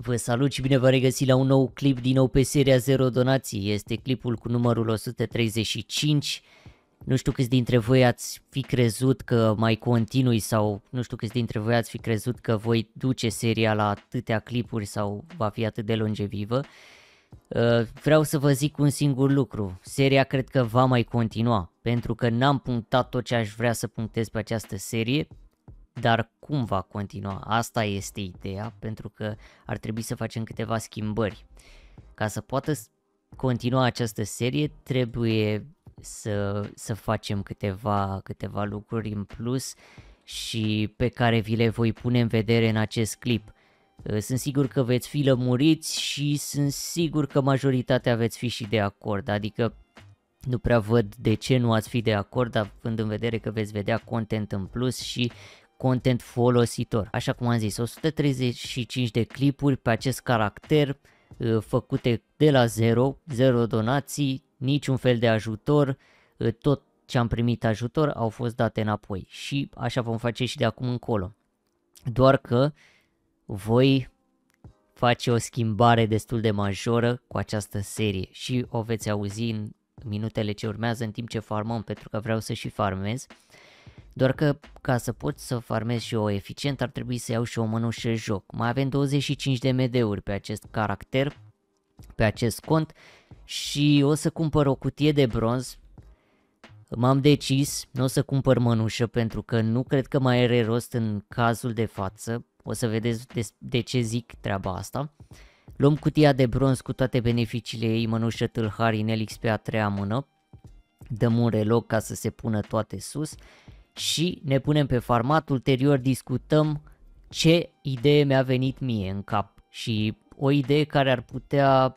Vă salut și bine v-am regăsit la un nou clip din nou pe seria 0 donații. Este clipul cu numărul 135. Nu știu câți dintre voi ați fi crezut că mai continui sau nu știu câți dintre voi ați fi crezut că voi duce seria la atâtea clipuri sau va fi atât de longevivă. Uh, vreau să vă zic un singur lucru. Seria cred că va mai continua pentru că n-am punctat tot ce aș vrea să punctez pe această serie dar cum va continua? Asta este ideea, pentru că ar trebui să facem câteva schimbări. Ca să poată continua această serie, trebuie să, să facem câteva, câteva lucruri în plus și pe care vi le voi pune în vedere în acest clip. Ă, sunt sigur că veți fi lămuriți și sunt sigur că majoritatea veți fi și de acord, adică nu prea văd de ce nu ați fi de acord, având în vedere că veți vedea content în plus și content folositor. Așa cum am zis, 135 de clipuri pe acest caracter uh, făcute de la zero, zero donații, niciun fel de ajutor, uh, tot ce am primit ajutor au fost date înapoi și așa vom face și de acum încolo. Doar că voi face o schimbare destul de majoră cu această serie și o veți auzi în minutele ce urmează în timp ce farmăm pentru că vreau să și farmez. Uh, doar că ca să pot să farmez și eu eficient ar trebui să iau și o mânușă joc. Mai avem 25 de MD-uri pe acest caracter, pe acest cont și o să cumpăr o cutie de bronz. M-am decis, nu o să cumpăr mănușă pentru că nu cred că mai are rost în cazul de față. O să vedeți de, de ce zic treaba asta. Luăm cutia de bronz cu toate beneficiile ei, mănușă tâlhari în LXP a treia mână. Dăm un reloc ca să se pună toate sus și ne punem pe format, ulterior discutăm ce idee mi-a venit mie în cap și o idee care ar putea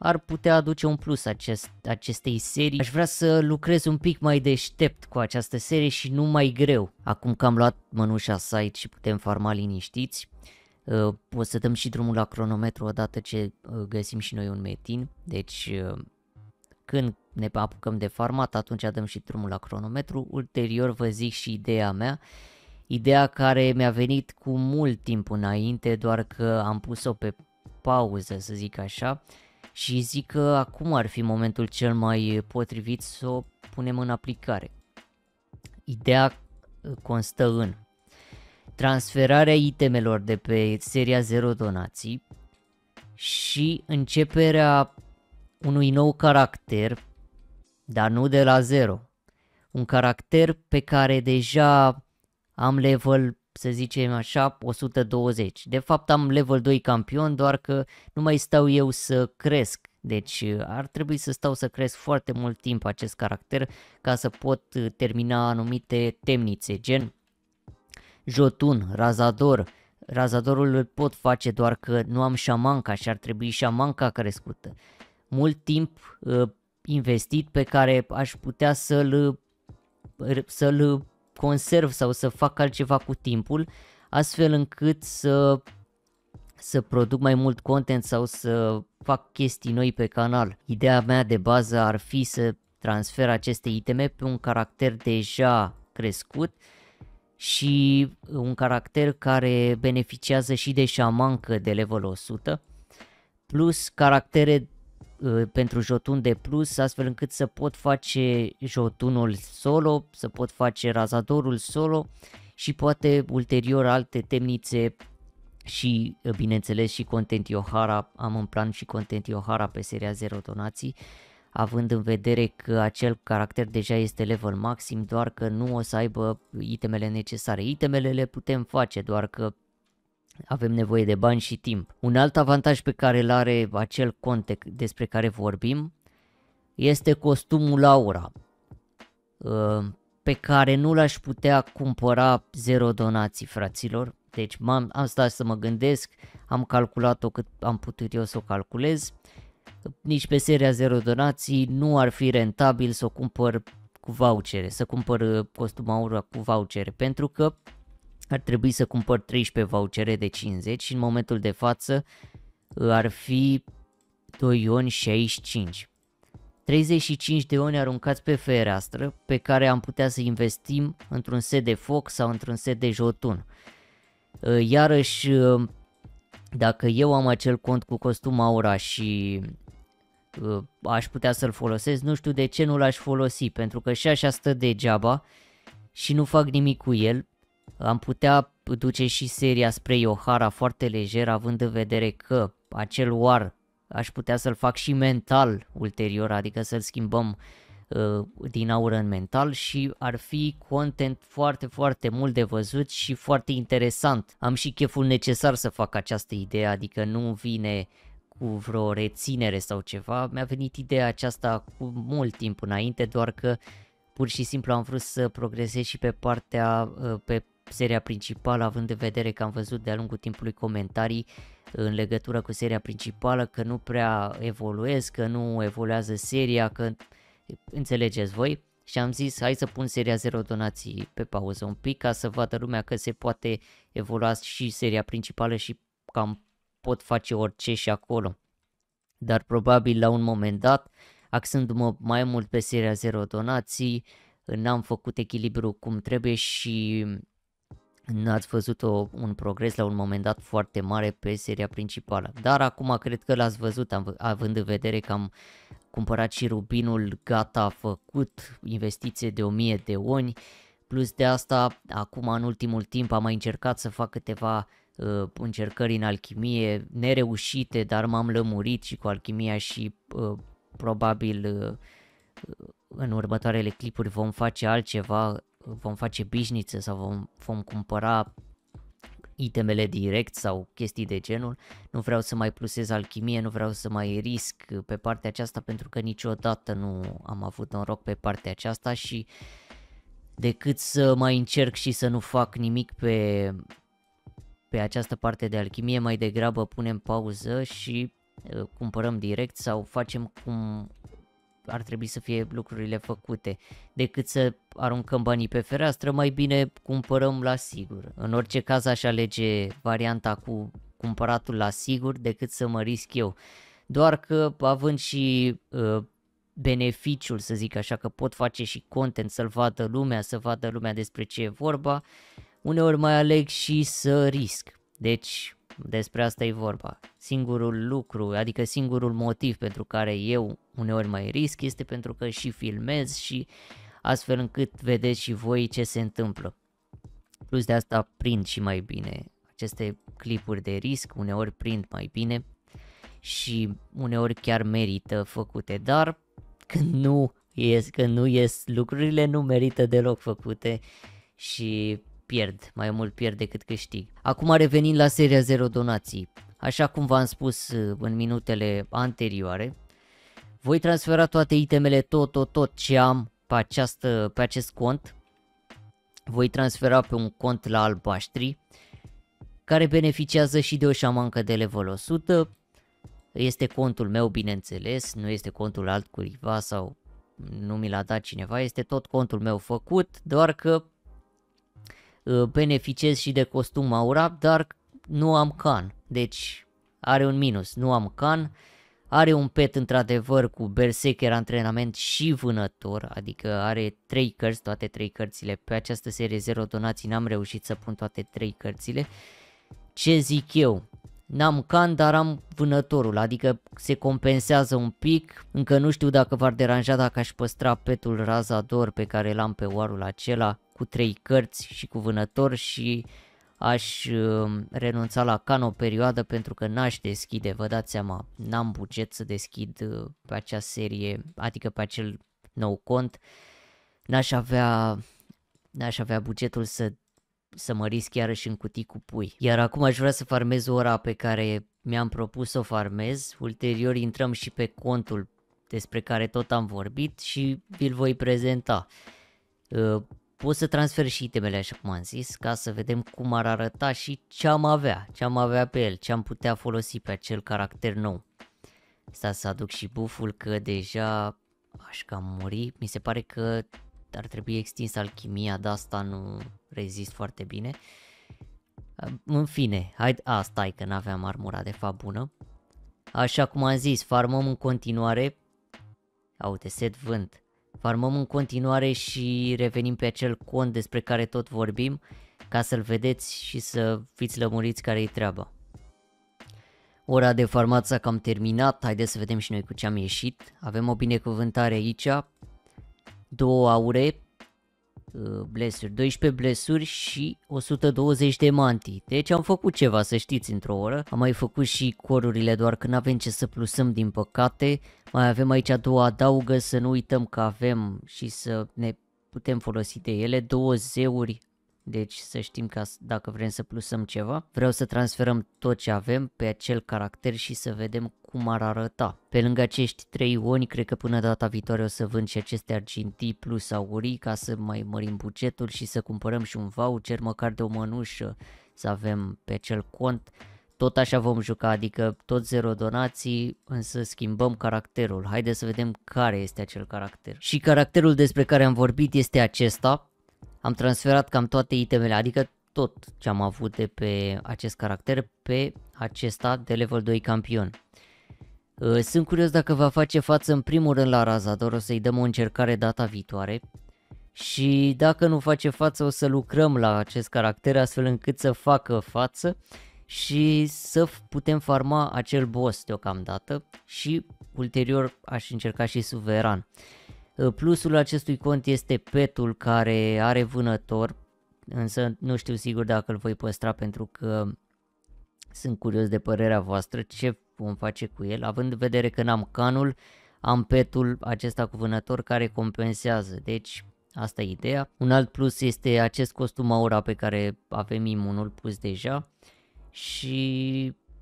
ar putea aduce un plus acest, acestei serii. Aș vrea să lucrez un pic mai deștept cu această serie și nu mai greu. Acum că am luat mănușa site și putem farma liniștiți, uh, o să dăm și drumul la cronometru odată ce uh, găsim și noi un metin. Deci uh, când ne apucăm de farmat, atunci dăm și drumul la cronometru. Ulterior vă zic și ideea mea, ideea care mi-a venit cu mult timp înainte, doar că am pus-o pe pauză, să zic așa, și zic că acum ar fi momentul cel mai potrivit să o punem în aplicare. Ideea uh, constă în transferarea itemelor de pe seria 0 donații și începerea unui nou caracter dar nu de la zero. Un caracter pe care deja am level, să zicem așa, 120. De fapt am level 2 campion, doar că nu mai stau eu să cresc. Deci ar trebui să stau să cresc foarte mult timp acest caracter ca să pot uh, termina anumite temnițe, gen Jotun, Razador, Razadorul îl pot face doar că nu am șamanca și ar trebui șamanca crescută. Mult timp uh, investit pe care aș putea să-l, să-l conserv sau să fac altceva cu timpul, astfel încât să, să produc mai mult content sau să fac chestii noi pe canal. Ideea mea de bază ar fi să transfer aceste iteme pe un caracter deja crescut și un caracter care beneficiază și de șamancă de level 100 plus caractere Uh, pentru jotun de plus, astfel încât să pot face jotunul solo, să pot face razadorul solo și poate ulterior alte temnițe și uh, bineînțeles și Content Iohara, am în plan și Content Iohara pe seria 0 donații, având în vedere că acel caracter deja este level maxim, doar că nu o să aibă itemele necesare. Itemele le putem face, doar că avem nevoie de bani și timp. Un alt avantaj pe care îl are acel conte despre care vorbim este costumul Aura, uh, pe care nu l-aș putea cumpăra zero donații, fraților. Deci m-am, am stat să mă gândesc, am calculat-o cât am putut eu să o calculez. Nici pe seria zero donații nu ar fi rentabil să o cumpăr cu vouchere, să cumpăr costum Aura cu vouchere, pentru că ar trebui să cumpăr 13 vouchere de 50 și în momentul de față uh, ar fi 2 ioni 65. 35 de ioni aruncați pe fereastră pe care am putea să investim într-un set de foc sau într-un set de jotun. Uh, iarăși, uh, dacă eu am acel cont cu costum aura și aș putea să-l folosesc, nu știu de ce nu l-aș folosi, pentru că și așa stă degeaba și nu fac nimic cu el, am putea duce și seria spre Iohara foarte lejer, având în vedere că acel war aș putea să-l fac și mental ulterior, adică să-l schimbăm uh, din aură în mental și ar fi content foarte, foarte mult de văzut și foarte interesant. Am și cheful necesar să fac această idee, adică nu vine cu vreo reținere sau ceva. Mi-a venit ideea aceasta cu mult timp înainte, doar că pur și simplu am vrut să progresez și pe partea, uh, pe seria principală, având în vedere că am văzut de-a lungul timpului comentarii în legătură cu seria principală, că nu prea evoluez, că nu evoluează seria, că înțelegeți voi. Și am zis, hai să pun seria 0 donații pe pauză un pic ca să vadă lumea că se poate evolua și seria principală și cam pot face orice și acolo. Dar probabil la un moment dat, axându-mă mai mult pe seria 0 donații, n-am făcut echilibru cum trebuie și ați văzut o, un progres la un moment dat foarte mare pe seria principală. Dar acum cred că l-ați văzut, am, având în vedere că am cumpărat și rubinul gata făcut, investiție de 1000 de oni. Plus de asta, acum în ultimul timp am mai încercat să fac câteva uh, încercări în alchimie nereușite, dar m-am lămurit și cu alchimia și uh, probabil uh, în următoarele clipuri vom face altceva vom face bișnițe sau vom, vom cumpăra itemele direct sau chestii de genul. Nu vreau să mai plusez alchimie, nu vreau să mai risc pe partea aceasta pentru că niciodată nu am avut noroc pe partea aceasta și decât să mai încerc și să nu fac nimic pe, pe această parte de alchimie, mai degrabă punem pauză și uh, cumpărăm direct sau facem cum ar trebui să fie lucrurile făcute. Decât să aruncăm banii pe fereastră, mai bine cumpărăm la sigur. În orice caz aș alege varianta cu cumpăratul la sigur decât să mă risc eu. Doar că având și uh, beneficiul, să zic așa, că pot face și content, să-l vadă lumea, să vadă lumea despre ce e vorba, uneori mai aleg și să risc. Deci despre asta e vorba. Singurul lucru, adică singurul motiv pentru care eu uneori mai risc este pentru că și filmez și astfel încât vedeți și voi ce se întâmplă. Plus de asta prind și mai bine aceste clipuri de risc, uneori prind mai bine și uneori chiar merită făcute, dar când nu ies, când nu ies lucrurile, nu merită deloc făcute și pierd, mai mult pierd decât câștig. Acum revenind la seria 0 donații, așa cum v-am spus uh, în minutele anterioare, voi transfera toate itemele, tot, tot, tot ce am pe, această, pe acest cont, voi transfera pe un cont la albaștri, care beneficiază și de o șamancă de level 100, este contul meu bineînțeles, nu este contul altcuiva sau nu mi l-a dat cineva, este tot contul meu făcut, doar că Uh, beneficiez și de costum aurat, dar nu am can. Deci are un minus, nu am can. Are un pet într-adevăr cu berserker antrenament și vânător, adică are 3 cărți, toate 3 cărțile. Pe această serie 0 donații n-am reușit să pun toate 3 cărțile. Ce zic eu? N-am can, dar am vânătorul, adică se compensează un pic. Încă nu știu dacă v-ar deranja dacă aș păstra petul Razador pe care l-am pe oarul acela cu trei cărți și cu vânător și aș um, renunța la can o perioadă pentru că n-aș deschide, vă dați seama, n-am buget să deschid uh, pe acea serie, adică pe acel nou cont, n-aș avea, n-aș avea bugetul să, să mă risc iarăși în cutii cu pui. Iar acum aș vrea să farmez ora pe care mi-am propus să o farmez, ulterior intrăm și pe contul despre care tot am vorbit și vi-l voi prezenta. Uh, pot să transfer și itemele așa cum am zis ca să vedem cum ar arăta și ce am avea, ce am avea pe el, ce am putea folosi pe acel caracter nou. Sta să aduc și buful că deja aș cam muri, mi se pare că ar trebui extins alchimia, dar asta nu rezist foarte bine. În fine, hai, a, stai că n-aveam armura de fapt bună. Așa cum am zis, farmăm în continuare. Aute, set vânt. Farmăm în continuare și revenim pe acel cont despre care tot vorbim, ca să-l vedeți și să fiți lămuriți care e treaba. Ora de farmat s-a cam terminat, haideți să vedem și noi cu ce am ieșit. Avem o binecuvântare aici, două aure, Uh, blesuri, 12 blesuri și 120 de manti. Deci am făcut ceva, să știți, într-o oră. Am mai făcut și corurile, doar că n-avem ce să plusăm din păcate. Mai avem aici două adaugă, să nu uităm că avem și să ne putem folosi de ele. Două zeuri deci să știm că dacă vrem să plusăm ceva, vreau să transferăm tot ce avem pe acel caracter și să vedem cum ar arăta. Pe lângă acești trei ioni, cred că până data viitoare o să vând și aceste argintii plus aurii ca să mai mărim bugetul și să cumpărăm și un voucher, măcar de o mănușă să avem pe acel cont tot așa vom juca, adică tot zero donații, însă schimbăm caracterul. Haideți să vedem care este acel caracter. Și caracterul despre care am vorbit este acesta, am transferat cam toate itemele, adică tot ce am avut de pe acest caracter pe acesta de level 2 campion. Uh, sunt curios dacă va face față în primul rând la Razador, o să-i dăm o încercare data viitoare și dacă nu face față o să lucrăm la acest caracter astfel încât să facă față și să putem farma acel boss deocamdată și ulterior aș încerca și suveran. Ă, plusul acestui cont este petul care are vânător, însă nu știu sigur dacă îl voi păstra pentru că sunt curios de părerea voastră ce vom face cu el, având în vedere că n-am canul, am petul acesta cu vânător care compensează, deci asta e ideea. Un alt plus este acest costum aura pe care avem imunul pus deja și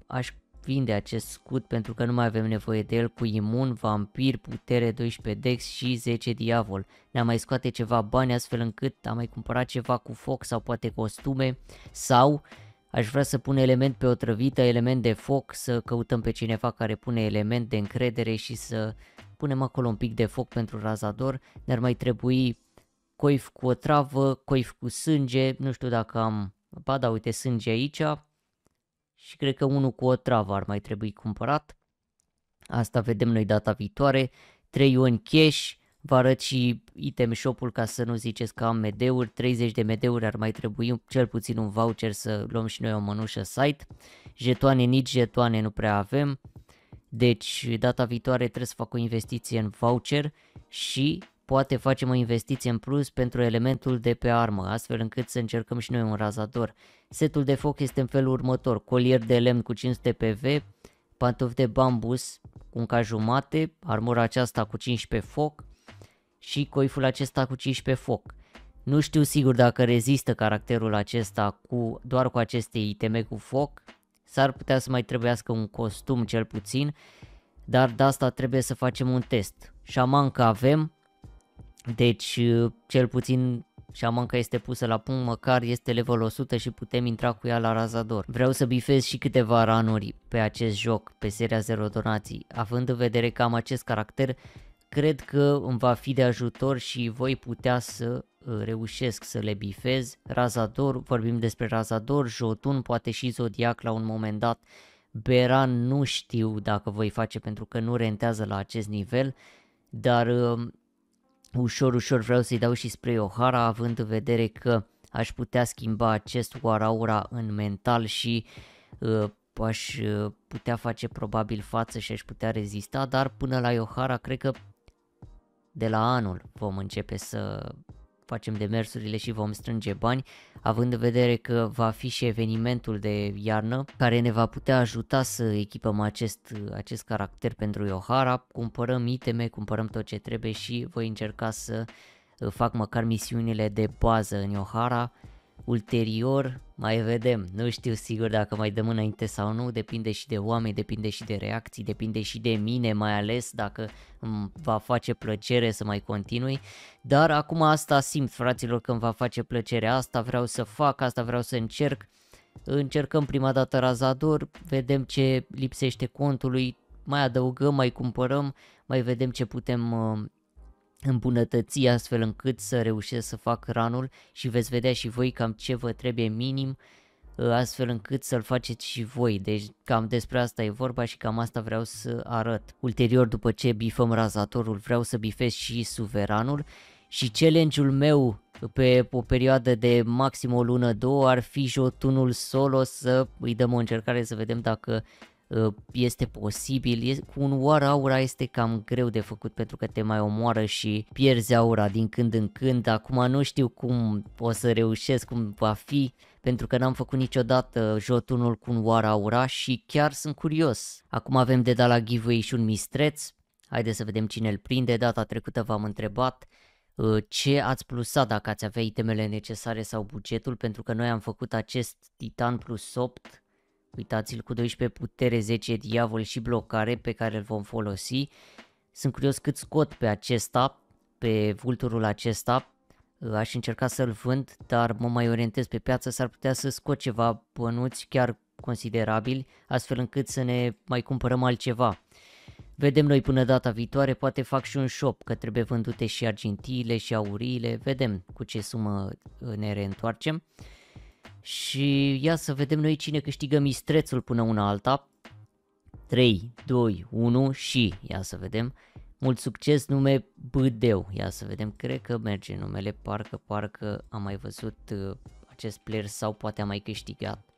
aș de acest scut pentru că nu mai avem nevoie de el cu imun, vampir, putere 12 dex și 10 diavol. ne a mai scoate ceva bani astfel încât am mai cumpărat ceva cu foc sau poate costume sau aș vrea să pun element pe o trăvită, element de foc, să căutăm pe cineva care pune element de încredere și să punem acolo un pic de foc pentru razador. Ne-ar mai trebui coif cu o travă, coif cu sânge, nu știu dacă am... Ba da, uite, sânge aici, și cred că unul cu o travă ar mai trebui cumpărat. Asta vedem noi data viitoare. 3 în cash, vă arăt și item shop-ul ca să nu ziceți că am MD-uri, 30 de MD-uri ar mai trebui cel puțin un voucher să luăm și noi o mănușă site. Jetoane, nici jetoane nu prea avem. Deci data viitoare trebuie să fac o investiție în voucher și poate facem o investiție în plus pentru elementul de pe armă, astfel încât să încercăm și noi un razator. Setul de foc este în felul următor, colier de lemn cu 500 PV, pantofi de bambus cu un jumate, armura aceasta cu 15 foc și coiful acesta cu 15 foc. Nu știu sigur dacă rezistă caracterul acesta cu, doar cu aceste iteme cu foc, s-ar putea să mai trebuiască un costum cel puțin, dar de asta trebuie să facem un test. Șaman că avem, deci, uh, cel puțin șamanca este pusă la punct, măcar este level 100 și putem intra cu ea la razador. Vreau să bifez și câteva ranuri pe acest joc, pe seria 0 donații. Având în vedere că am acest caracter, cred că îmi va fi de ajutor și voi putea să uh, reușesc să le bifez. Razador, vorbim despre Razador, Jotun, poate și Zodiac la un moment dat. Beran nu știu dacă voi face pentru că nu rentează la acest nivel, dar uh, Ușor, ușor vreau să-i dau și spre Ohara, având în vedere că aș putea schimba acest Waraura în mental și uh, aș uh, putea face probabil față și aș putea rezista, dar până la Ohara cred că de la anul vom începe să facem demersurile și vom strânge bani, având în vedere că va fi și evenimentul de iarnă care ne va putea ajuta să echipăm acest, acest caracter pentru Iohara, cumpărăm iteme, cumpărăm tot ce trebuie și voi încerca să uh, fac măcar misiunile de bază în Iohara, ulterior mai vedem, nu știu sigur dacă mai dăm înainte sau nu, depinde și de oameni, depinde și de reacții, depinde și de mine mai ales dacă îmi va face plăcere să mai continui, dar acum asta simt fraților că îmi va face plăcere, asta vreau să fac, asta vreau să încerc, încercăm prima dată razador, vedem ce lipsește contului, mai adăugăm, mai cumpărăm, mai vedem ce putem uh, îmbunătăți astfel încât să reușesc să fac ranul și veți vedea și voi cam ce vă trebuie minim ă, astfel încât să-l faceți și voi. Deci cam despre asta e vorba și cam asta vreau să arăt. Ulterior, după ce bifăm razatorul, vreau să bifez și suveranul și challenge-ul meu pe o perioadă de maxim o lună, două ar fi jotunul solo să îi dăm o încercare să vedem dacă Uh, este posibil, cu un war aura este cam greu de făcut pentru că te mai omoară și pierzi aura din când în când, acum nu știu cum o să reușesc, cum va fi, pentru că n-am făcut niciodată jotunul cu un war aura și chiar sunt curios. Acum avem de dat la giveaway și un mistreț, haideți să vedem cine îl prinde, data trecută v-am întrebat uh, ce ați plusat dacă ați avea itemele necesare sau bugetul, pentru că noi am făcut acest Titan plus 8 Uitați-l cu 12 putere, 10 diavol și blocare pe care îl vom folosi. Sunt curios cât scot pe acesta, pe vulturul acesta. Aș încerca să-l vând, dar mă mai orientez pe piață, s-ar putea să scot ceva bănuți chiar considerabili, astfel încât să ne mai cumpărăm altceva. Vedem noi până data viitoare, poate fac și un shop, că trebuie vândute și argintiile și auriile, vedem cu ce sumă ne reîntoarcem. Și ia să vedem noi cine câștigă mistrețul până una alta. 3, 2, 1 și ia să vedem. Mult succes nume Bdeu Ia să vedem, cred că merge numele, parcă, parcă am mai văzut uh, acest player sau poate a mai câștigat.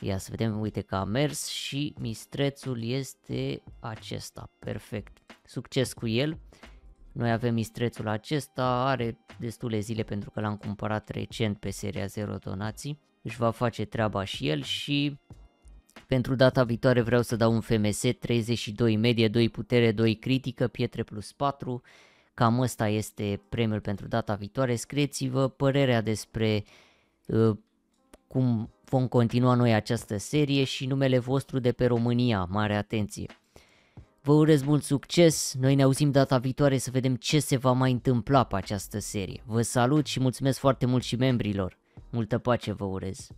Ia să vedem, uite că a mers și mistrețul este acesta, perfect. Succes cu el! Noi avem istrețul acesta, are destule zile pentru că l-am cumpărat recent pe seria 0 donații, își va face treaba și el și pentru data viitoare vreau să dau un FMS 32 medie, 2 putere, 2 critică, pietre plus 4. Cam ăsta este premiul pentru data viitoare. Scrieți-vă părerea despre uh, cum vom continua noi această serie și numele vostru de pe România. Mare atenție! Vă urez mult succes, noi ne auzim data viitoare să vedem ce se va mai întâmpla pe această serie. Vă salut și mulțumesc foarte mult și membrilor. Multă pace vă urez!